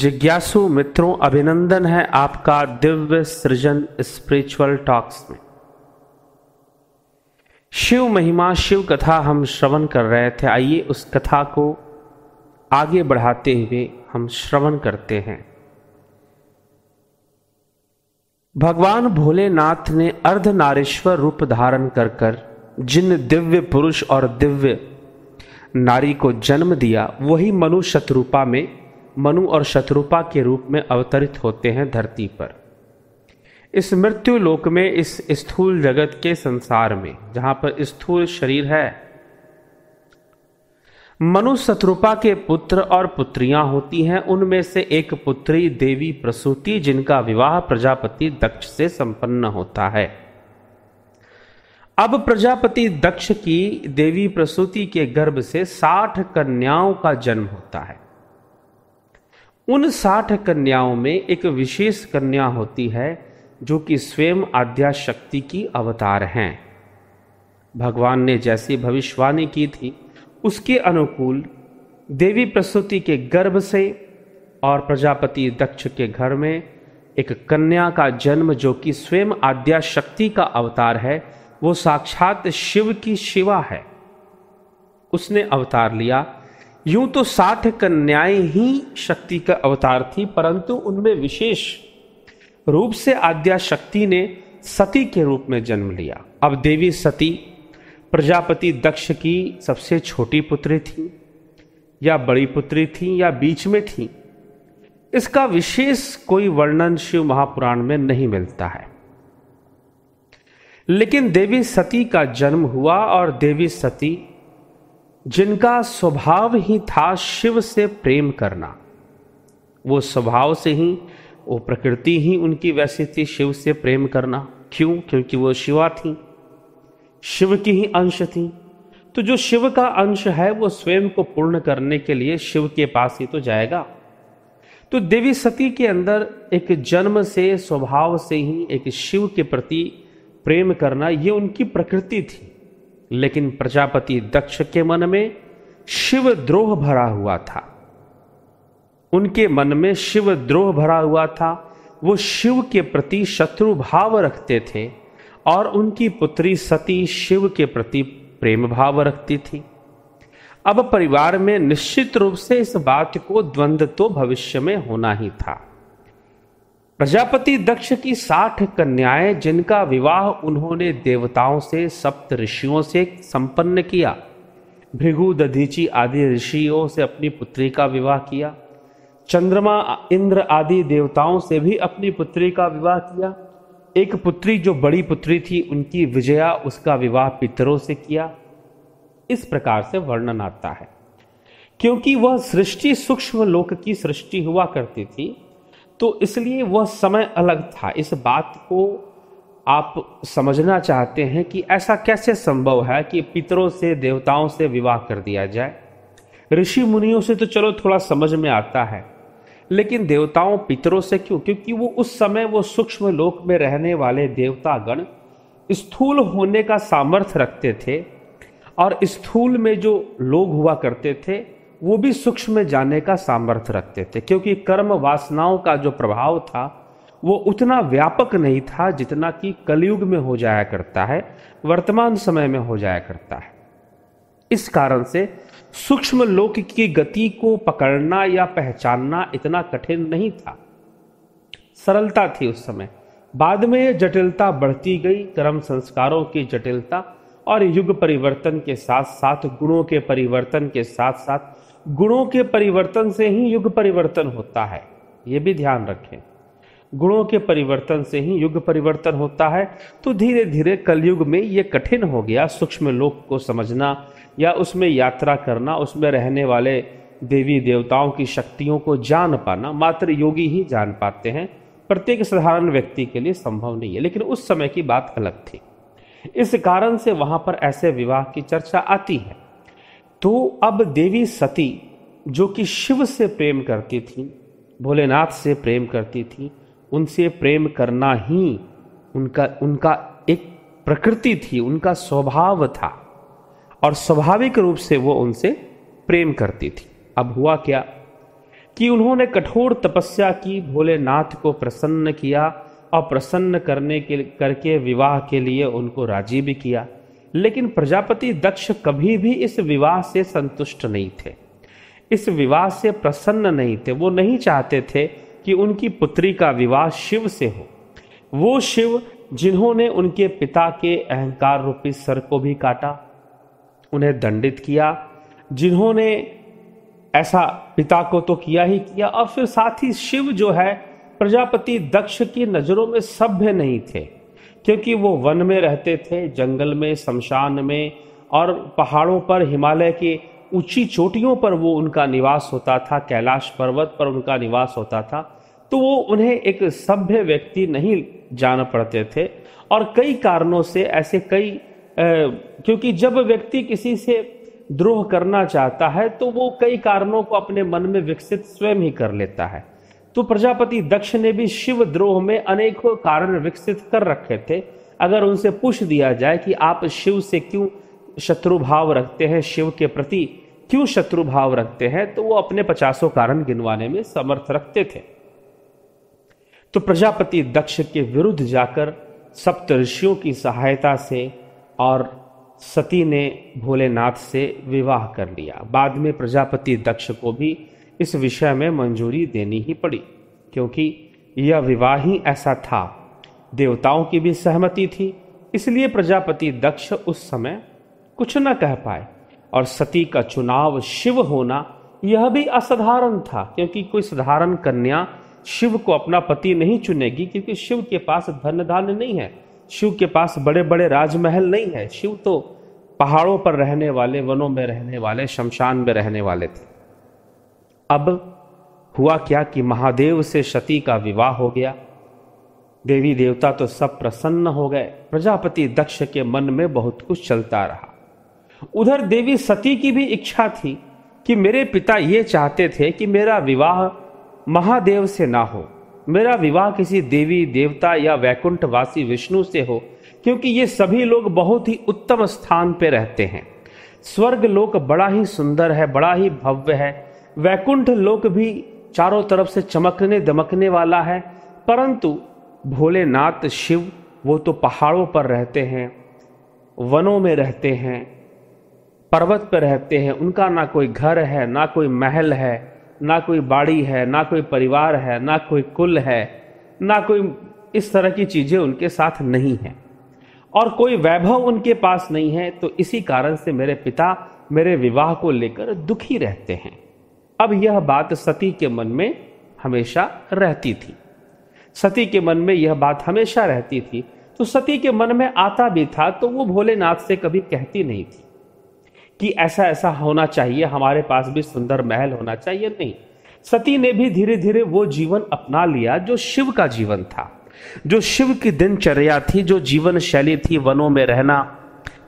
जिज्ञासु मित्रों अभिनंदन है आपका दिव्य सृजन स्पिरिचुअल टॉक्स में शिव महिमा शिव कथा हम श्रवण कर रहे थे आइए उस कथा को आगे बढ़ाते हुए हम श्रवण करते हैं भगवान भोलेनाथ ने नारेश्वर रूप धारण कर कर जिन दिव्य पुरुष और दिव्य नारी को जन्म दिया वही मनु शत्रुपा में मनु और शत्रुपा के रूप में अवतरित होते हैं धरती पर इस मृत्यु लोक में इस स्थूल जगत के संसार में जहां पर स्थूल शरीर है मनु शत्रुपा के पुत्र और पुत्रियां होती हैं उनमें से एक पुत्री देवी प्रसूति जिनका विवाह प्रजापति दक्ष से संपन्न होता है अब प्रजापति दक्ष की देवी प्रसूति के गर्भ से साठ कन्याओं का जन्म होता है उन साठ कन्याओं में एक विशेष कन्या होती है जो कि स्वयं आद्या शक्ति की अवतार हैं भगवान ने जैसी भविष्यवाणी की थी उसके अनुकूल देवी प्रसूति के गर्भ से और प्रजापति दक्ष के घर में एक कन्या का जन्म जो कि स्वयं आद्या शक्ति का अवतार है वो साक्षात शिव की शिवा है उसने अवतार लिया यूं तो साठ कन्याएं ही शक्ति का अवतार थी परंतु उनमें विशेष रूप से आद्या शक्ति ने सती के रूप में जन्म लिया अब देवी सती प्रजापति दक्ष की सबसे छोटी पुत्री थी या बड़ी पुत्री थी या बीच में थी इसका विशेष कोई वर्णन शिव महापुराण में नहीं मिलता है लेकिन देवी सती का जन्म हुआ और देवी सती जिनका स्वभाव ही था शिव से प्रेम करना वो स्वभाव से ही वो प्रकृति ही उनकी वैसी थी शिव से प्रेम करना क्यों क्योंकि वो शिवा थी शिव की ही अंश थी तो जो शिव का अंश है वो स्वयं को पूर्ण करने के लिए शिव के पास ही तो जाएगा तो देवी सती के अंदर एक जन्म से स्वभाव से ही एक शिव के प्रति प्रेम करना ये उनकी प्रकृति थी लेकिन प्रजापति दक्ष के मन में शिव द्रोह भरा हुआ था उनके मन में शिव द्रोह भरा हुआ था वो शिव के प्रति शत्रु भाव रखते थे और उनकी पुत्री सती शिव के प्रति प्रेम भाव रखती थी अब परिवार में निश्चित रूप से इस बात को द्वंद्व तो भविष्य में होना ही था प्रजापति दक्ष की साठ कन्याएं जिनका विवाह उन्होंने देवताओं से सप्त ऋषियों से संपन्न किया भृगु दधीची आदि ऋषियों से अपनी पुत्री का विवाह किया चंद्रमा इंद्र आदि देवताओं से भी अपनी पुत्री का विवाह किया एक पुत्री जो बड़ी पुत्री थी उनकी विजया उसका विवाह पितरों से किया इस प्रकार से वर्णन आता है क्योंकि वह सृष्टि सूक्ष्म लोक की सृष्टि हुआ करती थी तो इसलिए वह समय अलग था इस बात को आप समझना चाहते हैं कि ऐसा कैसे संभव है कि पितरों से देवताओं से विवाह कर दिया जाए ऋषि मुनियों से तो चलो थोड़ा समझ में आता है लेकिन देवताओं पितरों से क्यों क्योंकि वो उस समय वो सूक्ष्म लोक में रहने वाले देवतागण स्थूल होने का सामर्थ्य रखते थे और स्थूल में जो लोग हुआ करते थे वो भी सूक्ष्म में जाने का सामर्थ्य रखते थे क्योंकि कर्म वासनाओं का जो प्रभाव था वो उतना व्यापक नहीं था जितना कि कलयुग में हो जाया करता है वर्तमान समय में हो जाया करता है इस कारण से सूक्ष्म लोक की गति को पकड़ना या पहचानना इतना कठिन नहीं था सरलता थी उस समय बाद में यह जटिलता बढ़ती गई कर्म संस्कारों की जटिलता और युग परिवर्तन के साथ साथ गुणों के परिवर्तन के साथ साथ गुणों के परिवर्तन से ही युग परिवर्तन होता है ये भी ध्यान रखें गुणों के परिवर्तन से ही युग परिवर्तन होता है तो धीरे धीरे कलयुग में ये कठिन हो गया सूक्ष्म लोक को समझना या उसमें यात्रा करना उसमें रहने वाले देवी देवताओं की शक्तियों को जान पाना मात्र योगी ही जान पाते हैं प्रत्येक साधारण व्यक्ति के लिए संभव नहीं है लेकिन उस समय की बात अलग थी इस कारण से वहाँ पर ऐसे विवाह की चर्चा आती है तो अब देवी सती जो कि शिव से प्रेम करती थी भोलेनाथ से प्रेम करती थी उनसे प्रेम करना ही उनका उनका एक प्रकृति थी उनका स्वभाव था और स्वाभाविक रूप से वो उनसे प्रेम करती थी अब हुआ क्या कि उन्होंने कठोर तपस्या की भोलेनाथ को प्रसन्न किया और प्रसन्न करने के करके विवाह के लिए उनको राजी भी किया लेकिन प्रजापति दक्ष कभी भी इस विवाह से संतुष्ट नहीं थे इस विवाह से प्रसन्न नहीं थे वो नहीं चाहते थे कि उनकी पुत्री का विवाह शिव से हो वो शिव जिन्होंने उनके पिता के अहंकार रूपी सर को भी काटा उन्हें दंडित किया जिन्होंने ऐसा पिता को तो किया ही किया और फिर साथ ही शिव जो है प्रजापति दक्ष की नज़रों में सभ्य नहीं थे क्योंकि वो वन में रहते थे जंगल में शमशान में और पहाड़ों पर हिमालय की ऊंची चोटियों पर वो उनका निवास होता था कैलाश पर्वत पर उनका निवास होता था तो वो उन्हें एक सभ्य व्यक्ति नहीं जान पड़ते थे और कई कारणों से ऐसे कई ए, क्योंकि जब व्यक्ति किसी से द्रोह करना चाहता है तो वो कई कारणों को अपने मन में विकसित स्वयं ही कर लेता है तो प्रजापति दक्ष ने भी शिव द्रोह में अनेकों कारण विकसित कर रखे थे अगर उनसे पूछ दिया जाए कि आप शिव से क्यों शत्रु भाव रखते हैं शिव के प्रति क्यों शत्रु भाव रखते हैं तो वो अपने पचासों कारण गिनवाने में समर्थ रखते थे तो प्रजापति दक्ष के विरुद्ध जाकर सप्त ऋषियों की सहायता से और सती ने भोलेनाथ से विवाह कर लिया बाद में प्रजापति दक्ष को भी इस विषय में मंजूरी देनी ही पड़ी क्योंकि यह विवाह ही ऐसा था देवताओं की भी सहमति थी इसलिए प्रजापति दक्ष उस समय कुछ न कह पाए और सती का चुनाव शिव होना यह भी असाधारण था क्योंकि कोई साधारण कन्या शिव को अपना पति नहीं चुनेगी क्योंकि शिव के पास धन धान्य नहीं है शिव के पास बड़े बड़े राजमहल नहीं है शिव तो पहाड़ों पर रहने वाले वनों में रहने वाले शमशान में रहने वाले थे अब हुआ क्या कि महादेव से सती का विवाह हो गया देवी देवता तो सब प्रसन्न हो गए प्रजापति दक्ष के मन में बहुत कुछ चलता रहा उधर देवी सती की भी इच्छा थी कि मेरे पिता ये चाहते थे कि मेरा विवाह महादेव से ना हो मेरा विवाह किसी देवी देवता या वैकुंठवासी विष्णु से हो क्योंकि ये सभी लोग बहुत ही उत्तम स्थान पे रहते हैं स्वर्ग लोक बड़ा ही सुंदर है बड़ा ही भव्य है वैकुंठ लोक भी चारों तरफ से चमकने दमकने वाला है परंतु भोलेनाथ शिव वो तो पहाड़ों पर रहते हैं वनों में रहते हैं पर्वत पर रहते हैं उनका ना कोई घर है ना कोई महल है ना कोई बाड़ी है ना कोई परिवार है ना कोई कुल है ना कोई इस तरह की चीज़ें उनके साथ नहीं हैं और कोई वैभव उनके पास नहीं है तो इसी कारण से मेरे पिता मेरे विवाह को लेकर दुखी रहते हैं अब यह बात सती के मन में हमेशा रहती थी सती के मन में यह बात हमेशा रहती थी तो सती के मन में आता भी था तो वो भोलेनाथ से कभी कहती नहीं थी कि ऐसा ऐसा होना चाहिए हमारे पास भी सुंदर महल होना चाहिए नहीं सती ने भी धीरे धीरे वो जीवन अपना लिया जो शिव का जीवन था जो शिव की दिनचर्या थी जो जीवन शैली थी वनों में रहना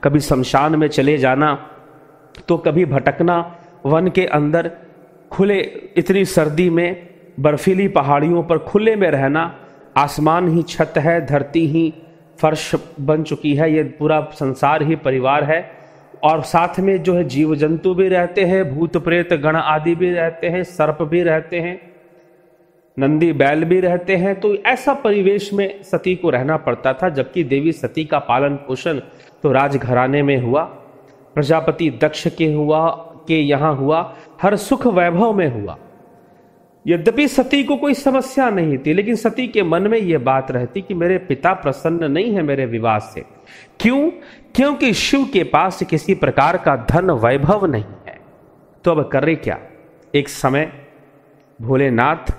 कभी शमशान में चले जाना तो कभी भटकना वन के अंदर खुले इतनी सर्दी में बर्फीली पहाड़ियों पर खुले में रहना आसमान ही छत है धरती ही फर्श बन चुकी है ये पूरा संसार ही परिवार है और साथ में जो है जीव जंतु भी रहते हैं भूत प्रेत गण आदि भी रहते हैं सर्प भी रहते हैं नंदी बैल भी रहते हैं तो ऐसा परिवेश में सती को रहना पड़ता था जबकि देवी सती का पालन पोषण तो राजघराने में हुआ प्रजापति दक्ष के हुआ के यहां हुआ हर सुख वैभव में हुआ यद्यपि सती को कोई समस्या नहीं थी लेकिन सती के मन में यह बात रहती कि मेरे पिता प्रसन्न नहीं है मेरे विवाह से क्यों क्योंकि शिव के पास किसी प्रकार का धन वैभव नहीं है तो अब करे क्या एक समय भोलेनाथ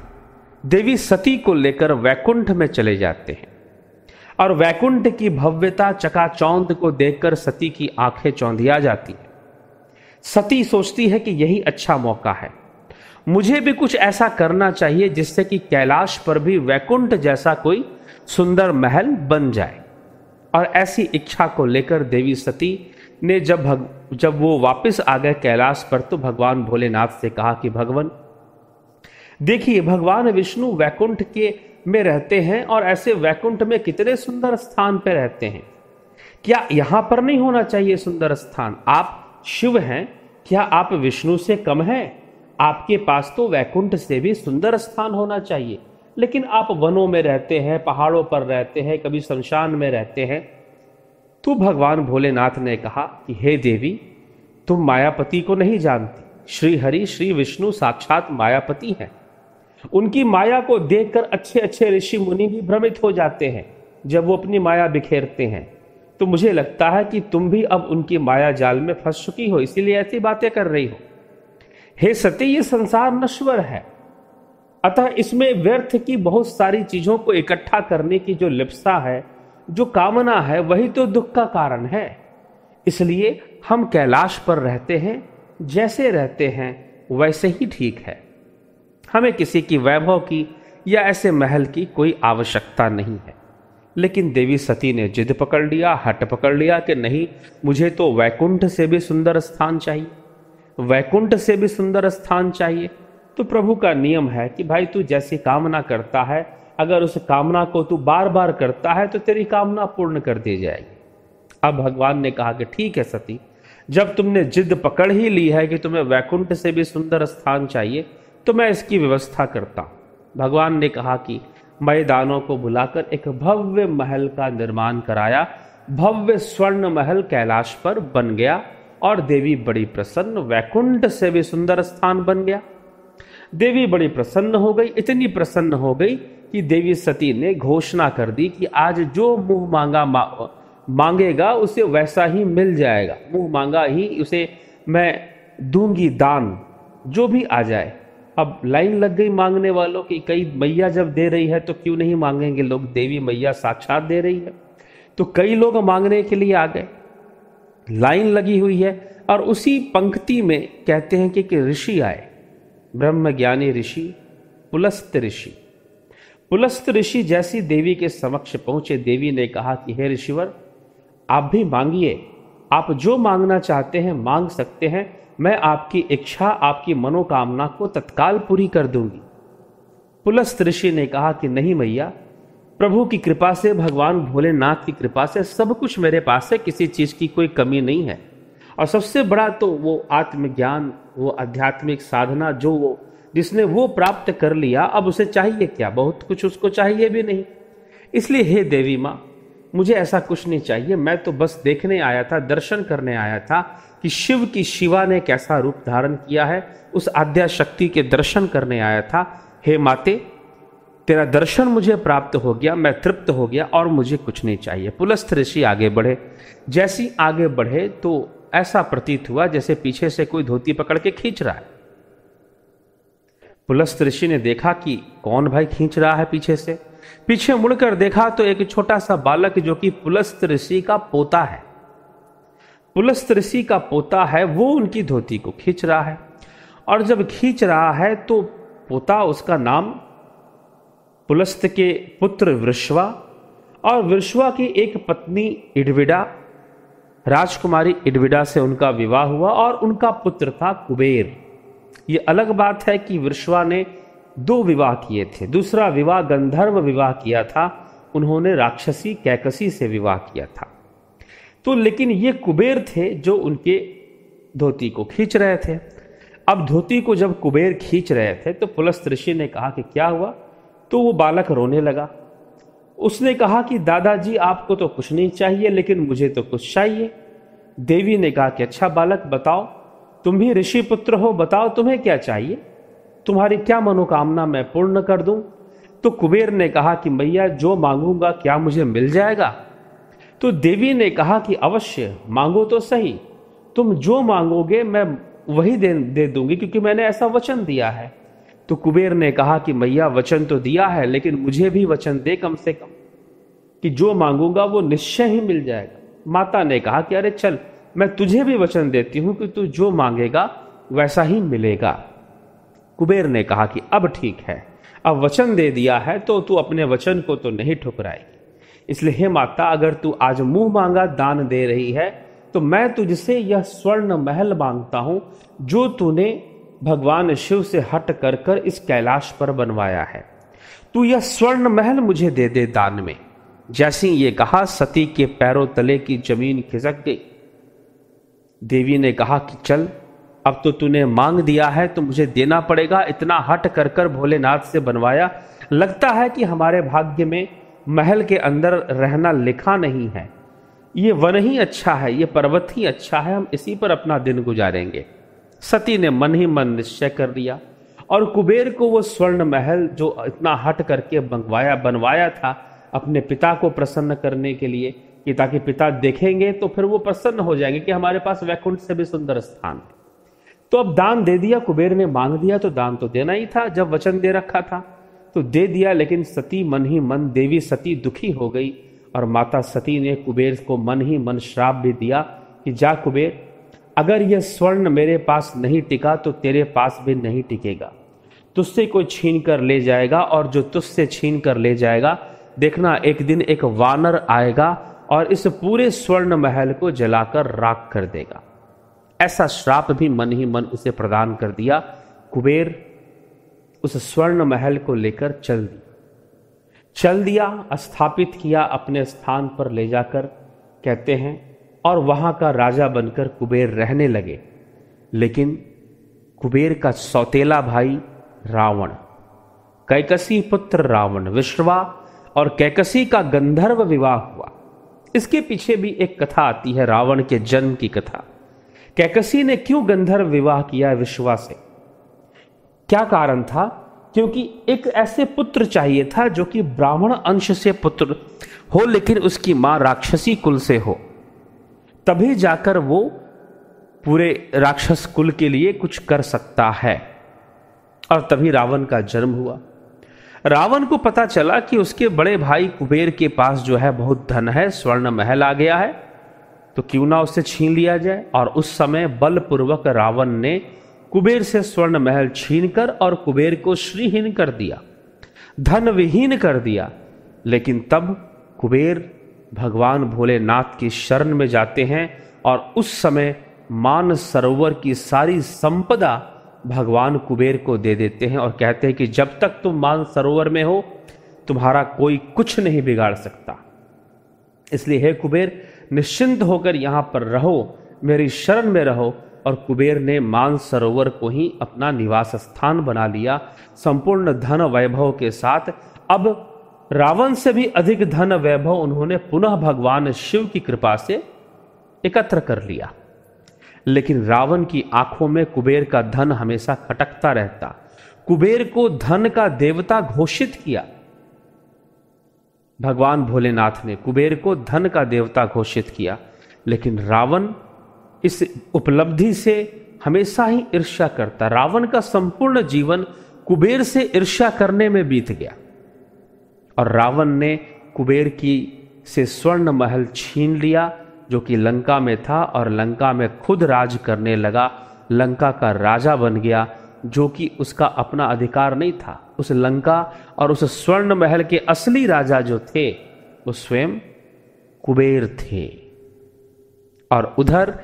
देवी सती को लेकर वैकुंठ में चले जाते हैं और वैकुंठ की भव्यता चकाचौंध को देखकर सती की आंखें चौंधिया जाती है सती सोचती है कि यही अच्छा मौका है मुझे भी कुछ ऐसा करना चाहिए जिससे कि कैलाश पर भी वैकुंठ जैसा कोई सुंदर महल बन जाए और ऐसी इच्छा को लेकर देवी सती ने जब भग जब वो वापस आ गए कैलाश पर तो भगवान भोलेनाथ से कहा कि भगवान देखिए भगवान विष्णु वैकुंठ के में रहते हैं और ऐसे वैकुंठ में कितने सुंदर स्थान पर रहते हैं क्या यहां पर नहीं होना चाहिए सुंदर स्थान आप शिव हैं क्या आप विष्णु से कम हैं आपके पास तो वैकुंठ से भी सुंदर स्थान होना चाहिए लेकिन आप वनों में रहते हैं पहाड़ों पर रहते हैं कभी शमशान में रहते हैं तो भगवान भोलेनाथ ने कहा कि हे देवी तुम मायापति को नहीं जानती श्री हरि श्री विष्णु साक्षात मायापति हैं उनकी माया को देखकर अच्छे अच्छे ऋषि मुनि भी भ्रमित हो जाते हैं जब वो अपनी माया बिखेरते हैं तो मुझे लगता है कि तुम भी अब उनकी माया जाल में फंस चुकी हो इसीलिए ऐसी बातें कर रही हो हे सती ये संसार नश्वर है अतः इसमें व्यर्थ की बहुत सारी चीजों को इकट्ठा करने की जो लिप्सा है जो कामना है वही तो दुख का कारण है इसलिए हम कैलाश पर रहते हैं जैसे रहते हैं वैसे ही ठीक है हमें किसी की वैभव की या ऐसे महल की कोई आवश्यकता नहीं है लेकिन देवी सती ने जिद पकड़ लिया हट पकड़ लिया कि नहीं मुझे तो वैकुंठ से भी सुंदर स्थान चाहिए वैकुंठ से भी सुंदर स्थान चाहिए तो प्रभु का नियम है कि भाई तू जैसी कामना करता है अगर उस कामना को तू बार बार करता है तो तेरी कामना पूर्ण कर दी जाएगी अब भगवान ने कहा कि ठीक है सती जब तुमने जिद पकड़ ही ली है कि तुम्हें वैकुंठ से भी सुंदर स्थान चाहिए तो मैं इसकी व्यवस्था करता भगवान ने कहा कि मैदानों को बुलाकर एक भव्य महल का निर्माण कराया भव्य स्वर्ण महल कैलाश पर बन गया और देवी बड़ी प्रसन्न वैकुंठ से भी सुंदर स्थान बन गया देवी बड़ी प्रसन्न हो गई इतनी प्रसन्न हो गई कि देवी सती ने घोषणा कर दी कि आज जो मुंह मांगा मा, मांगेगा उसे वैसा ही मिल जाएगा मुंह मांगा ही उसे मैं दूंगी दान जो भी आ जाए अब लाइन लग गई मांगने वालों की कई मैया जब दे रही है तो क्यों नहीं मांगेंगे लोग देवी मैया साक्षात दे रही है तो कई लोग मांगने के लिए आ गए लाइन लगी हुई है और उसी पंक्ति में कहते हैं कि, कि ऋषि आए ब्रह्म ज्ञानी ऋषि पुलस्त ऋषि पुलस्त ऋषि जैसी देवी के समक्ष पहुंचे देवी ने कहा कि हे ऋषिवर आप भी मांगिए आप जो मांगना चाहते हैं मांग सकते हैं मैं आपकी इच्छा आपकी मनोकामना को तत्काल पूरी कर दूंगी पुलस्त ऋषि ने कहा कि नहीं मैया प्रभु की कृपा से भगवान भोलेनाथ की कृपा से सब कुछ मेरे पास है किसी चीज़ की कोई कमी नहीं है और सबसे बड़ा तो वो आत्मज्ञान वो आध्यात्मिक साधना जो वो जिसने वो प्राप्त कर लिया अब उसे चाहिए क्या बहुत कुछ उसको चाहिए भी नहीं इसलिए हे देवी माँ मुझे ऐसा कुछ नहीं चाहिए मैं तो बस देखने आया था दर्शन करने आया था कि शिव की शिवा ने कैसा रूप धारण किया है उस आद्या शक्ति के दर्शन करने आया था हे माते तेरा दर्शन मुझे प्राप्त हो गया मैं तृप्त हो गया और मुझे कुछ नहीं चाहिए पुलस्थ ऋषि आगे बढ़े जैसी आगे बढ़े तो ऐसा प्रतीत हुआ जैसे पीछे से कोई धोती पकड़ के खींच रहा है पुलस्थ ऋषि ने देखा कि कौन भाई खींच रहा है पीछे से पीछे मुड़कर देखा तो एक छोटा सा बालक जो कि पुलस्थ ऋषि का पोता है पुलस्त ऋषि का पोता है वो उनकी धोती को खींच रहा है और जब खींच रहा है तो पोता उसका नाम पुलस्त के पुत्र वृषवा और वृषवा की एक पत्नी इडविडा राजकुमारी इडविडा से उनका विवाह हुआ और उनका पुत्र था कुबेर ये अलग बात है कि वृषवा ने दो विवाह किए थे दूसरा विवाह गंधर्व विवाह किया था उन्होंने राक्षसी कैकसी से विवाह किया था तो लेकिन ये कुबेर थे जो उनके धोती को खींच रहे थे अब धोती को जब कुबेर खींच रहे थे तो पुलस्त ऋषि ने कहा कि क्या हुआ तो वो बालक रोने लगा उसने कहा कि दादाजी आपको तो कुछ नहीं चाहिए लेकिन मुझे तो कुछ चाहिए देवी ने कहा कि अच्छा बालक बताओ तुम भी ऋषि पुत्र हो बताओ तुम्हें क्या चाहिए तुम्हारी क्या मनोकामना मैं पूर्ण कर दूं तो कुबेर ने कहा कि मैया जो मांगूंगा क्या मुझे मिल जाएगा तो देवी ने कहा कि अवश्य मांगो तो सही तुम जो मांगोगे मैं वही दे दे दूंगी क्योंकि मैंने ऐसा वचन दिया है तो कुबेर ने कहा कि मैया वचन तो दिया है लेकिन मुझे भी वचन दे कम से कम कि जो मांगूंगा वो निश्चय ही मिल जाएगा माता ने कहा कि अरे चल मैं तुझे भी वचन देती हूं कि तू जो मांगेगा वैसा ही मिलेगा कुबेर ने कहा कि अब ठीक है अब वचन दे दिया है तो तू अपने वचन को तो नहीं ठुकराएगी इसलिए हे माता अगर तू आज मुंह मांगा दान दे रही है तो मैं तुझसे यह स्वर्ण महल मांगता हूं जो तूने भगवान शिव से हट कर कर इस कैलाश पर बनवाया है तू यह स्वर्ण महल मुझे दे दे दान में जैसे ये कहा सती के पैरों तले की जमीन खिसक गई देवी ने कहा कि चल अब तो तूने मांग दिया है तो मुझे देना पड़ेगा इतना हट कर कर भोलेनाथ से बनवाया लगता है कि हमारे भाग्य में महल के अंदर रहना लिखा नहीं है ये वन ही अच्छा है ये पर्वत ही अच्छा है हम इसी पर अपना दिन गुजारेंगे सती ने मन ही मन निश्चय कर लिया और कुबेर को वो स्वर्ण महल जो इतना हट करके मंगवाया बनवाया था अपने पिता को प्रसन्न करने के लिए कि ताकि पिता देखेंगे तो फिर वो प्रसन्न हो जाएंगे कि हमारे पास वैकुंठ से भी सुंदर स्थान है तो अब दान दे दिया कुबेर ने मांग दिया तो दान तो देना ही था जब वचन दे रखा था तो दे दिया लेकिन सती मन ही मन देवी सती दुखी हो गई और माता सती ने कुबेर को मन ही मन श्राप भी दिया कि जा कुबेर अगर यह स्वर्ण मेरे पास नहीं टिका तो तेरे पास भी नहीं टिकेगा तुझसे कोई छीन कर ले जाएगा और जो तुझसे छीन कर ले जाएगा देखना एक दिन एक वानर आएगा और इस पूरे स्वर्ण महल को जलाकर राख कर देगा ऐसा श्राप भी मन ही मन उसे प्रदान कर दिया कुबेर उस स्वर्ण महल को लेकर चल दिया चल दिया स्थापित किया अपने स्थान पर ले जाकर कहते हैं और वहां का राजा बनकर कुबेर रहने लगे लेकिन कुबेर का सौतेला भाई रावण कैकसी पुत्र रावण विश्वा और कैकसी का गंधर्व विवाह हुआ इसके पीछे भी एक कथा आती है रावण के जन्म की कथा कैकसी ने क्यों गंधर्व विवाह किया विश्वा से क्या कारण था क्योंकि एक ऐसे पुत्र चाहिए था जो कि ब्राह्मण अंश से पुत्र हो लेकिन उसकी मां राक्षसी कुल से हो तभी जाकर वो पूरे राक्षस कुल के लिए कुछ कर सकता है और तभी रावण का जन्म हुआ रावण को पता चला कि उसके बड़े भाई कुबेर के पास जो है बहुत धन है स्वर्ण महल आ गया है तो क्यों ना उसे छीन लिया जाए और उस समय बलपूर्वक रावण ने कुबेर से स्वर्ण महल छीनकर और कुबेर को श्रीहीन कर दिया धन विहीन कर दिया लेकिन तब कुबेर भगवान भोलेनाथ की शरण में जाते हैं और उस समय मान सरोवर की सारी संपदा भगवान कुबेर को दे देते हैं और कहते हैं कि जब तक तुम मान सरोवर में हो तुम्हारा कोई कुछ नहीं बिगाड़ सकता इसलिए हे कुबेर निश्चिंत होकर यहाँ पर रहो मेरी शरण में रहो और कुबेर ने मानसरोवर को ही अपना निवास स्थान बना लिया संपूर्ण धन वैभव के साथ अब रावण से भी अधिक धन वैभव उन्होंने पुनः भगवान शिव की कृपा से एकत्र कर लिया लेकिन रावण की आंखों में कुबेर का धन हमेशा खटकता रहता कुबेर को धन का देवता घोषित किया भगवान भोलेनाथ ने कुबेर को धन का देवता घोषित किया लेकिन रावण इस उपलब्धि से हमेशा ही ईर्ष्या करता रावण का संपूर्ण जीवन कुबेर से ईर्ष्या करने में बीत गया और रावण ने कुबेर की से स्वर्ण महल छीन लिया जो कि लंका में था और लंका में खुद राज करने लगा लंका का राजा बन गया जो कि उसका अपना अधिकार नहीं था उस लंका और उस स्वर्ण महल के असली राजा जो थे वो स्वयं कुबेर थे और उधर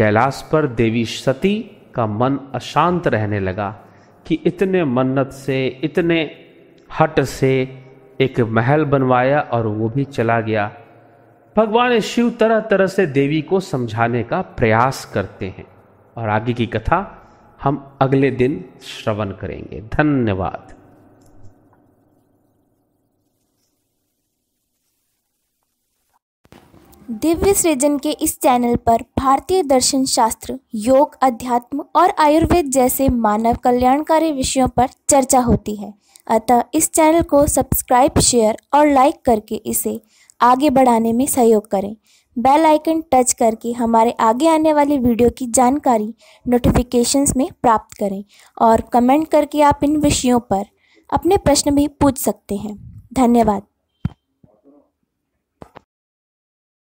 कैलाश पर देवी सती का मन अशांत रहने लगा कि इतने मन्नत से इतने हट से एक महल बनवाया और वो भी चला गया भगवान शिव तरह तरह से देवी को समझाने का प्रयास करते हैं और आगे की कथा हम अगले दिन श्रवण करेंगे धन्यवाद दिव्य सृजन के इस चैनल पर भारतीय दर्शन शास्त्र योग अध्यात्म और आयुर्वेद जैसे मानव कल्याणकारी विषयों पर चर्चा होती है अतः इस चैनल को सब्सक्राइब शेयर और लाइक करके इसे आगे बढ़ाने में सहयोग करें बेल आइकन टच करके हमारे आगे आने वाली वीडियो की जानकारी नोटिफिकेशंस में प्राप्त करें और कमेंट करके आप इन विषयों पर अपने प्रश्न भी पूछ सकते हैं धन्यवाद